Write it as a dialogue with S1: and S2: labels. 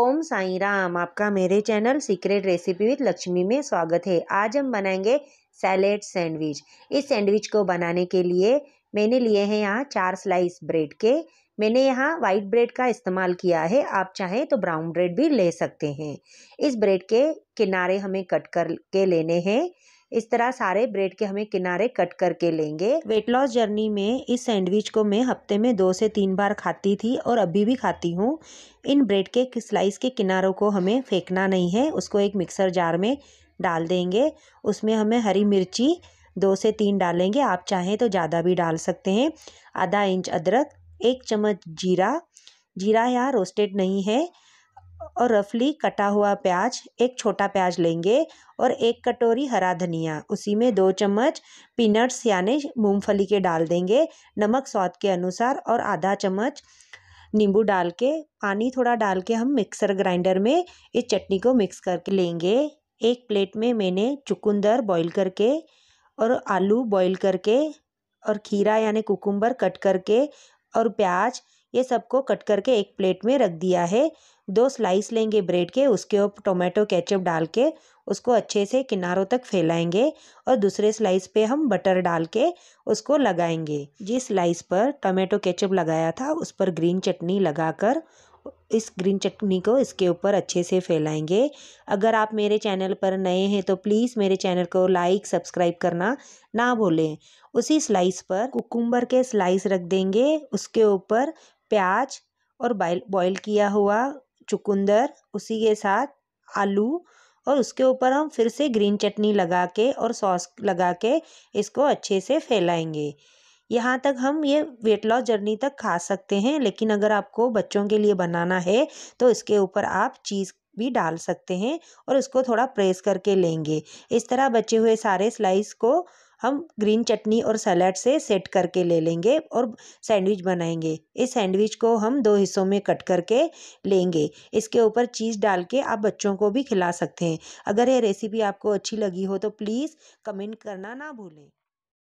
S1: ओम साई राम आपका मेरे channel secret recipe with Lakshmi में स्वागत है आज हम बनाएंगे सैलेड सैंडविच इस सैंडविच को बनाने के लिए मैंने लिए हैं यहाँ चार स्लाइस ब्रेड के मैंने यहाँ वाइट ब्रेड का इस्तेमाल किया है आप चाहें तो ब्राउन ब्रेड भी ले सकते हैं इस ब्रेड के किनारे हमें कट कर के लेने हैं इस तरह सारे ब्रेड के हमें किनारे कट करके लेंगे वेट लॉस जर्नी में इस सैंडविच को मैं हफ्ते में दो से तीन बार खाती थी और अभी भी खाती हूँ इन ब्रेड के स्लाइस के किनारों को हमें फेंकना नहीं है उसको एक मिक्सर जार में डाल देंगे उसमें हमें हरी मिर्ची दो से तीन डालेंगे आप चाहें तो ज़्यादा भी डाल सकते हैं आधा इंच अदरक एक चम्मच जीरा जीरा यहाँ रोस्टेड नहीं है और रफली कटा हुआ प्याज एक छोटा प्याज लेंगे और एक कटोरी हरा धनिया उसी में दो चम्मच पीनट्स यानी मूंगफली के डाल देंगे नमक स्वाद के अनुसार और आधा चम्मच नींबू डाल के पानी थोड़ा डाल के हम मिक्सर ग्राइंडर में इस चटनी को मिक्स करके लेंगे एक प्लेट में मैंने चुकंदर बॉईल करके और आलू बॉईल करके और खीरा यानी कुकुम्बर कट करके और प्याज ये सबको कट करके एक प्लेट में रख दिया है दो स्लाइस लेंगे ब्रेड के उसके ऊपर टोमेटो केचप डाल के उसको अच्छे से किनारों तक फैलाएंगे और दूसरे स्लाइस पे हम बटर डाल के उसको लगाएंगे जिस स्लाइस पर टोमेटो केचप लगाया था उस पर ग्रीन चटनी लगाकर इस ग्रीन चटनी को इसके ऊपर अच्छे से फैलाएंगे अगर आप मेरे चैनल पर नए हैं तो प्लीज़ मेरे चैनल को लाइक सब्सक्राइब करना ना भूलें उसी स्लाइस पर कुकुम्बर के स्लाइस रख देंगे उसके ऊपर प्याज और बाइल बॉईल किया हुआ चुकंदर उसी के साथ आलू और उसके ऊपर हम फिर से ग्रीन चटनी लगा के और सॉस लगा के इसको अच्छे से फैलाएंगे यहाँ तक हम ये वेट लॉस जर्नी तक खा सकते हैं लेकिन अगर आपको बच्चों के लिए बनाना है तो इसके ऊपर आप चीज़ भी डाल सकते हैं और उसको थोड़ा प्रेस करके लेंगे इस तरह बचे हुए सारे स्लाइस को हम ग्रीन चटनी और सलाद से सेट करके ले लेंगे और सैंडविच बनाएंगे इस सैंडविच को हम दो हिस्सों में कट करके लेंगे इसके ऊपर चीज़ डाल के आप बच्चों को भी खिला सकते हैं अगर ये रेसिपी आपको अच्छी लगी हो तो प्लीज़ कमेंट करना ना भूलें